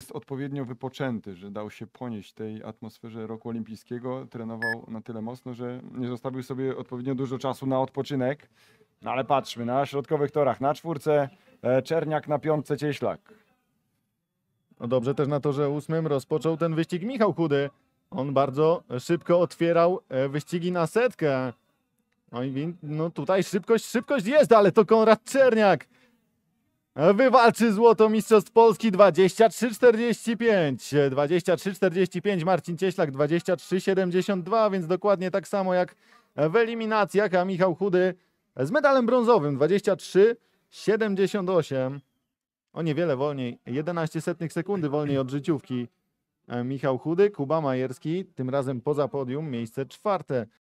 jest odpowiednio wypoczęty, że dał się ponieść tej atmosferze roku olimpijskiego, trenował na tyle mocno, że nie zostawił sobie odpowiednio dużo czasu na odpoczynek. No ale patrzmy, na środkowych torach, na czwórce e, Czerniak, na piątce Cieślak. No dobrze też na to, że ósmym rozpoczął ten wyścig Michał Chudy. On bardzo szybko otwierał e, wyścigi na setkę. No i no tutaj szybkość, szybkość jest, ale to Konrad Czerniak Wywalczy złoto Mistrzostw Polski 23-45. 23-45 Marcin Cieślak 23-72, więc dokładnie tak samo jak w eliminacjach, a Michał Chudy z medalem brązowym 23-78. O niewiele wolniej, 11 setnych sekundy wolniej od życiówki. E, Michał Chudy, Kuba Majerski, tym razem poza podium, miejsce czwarte.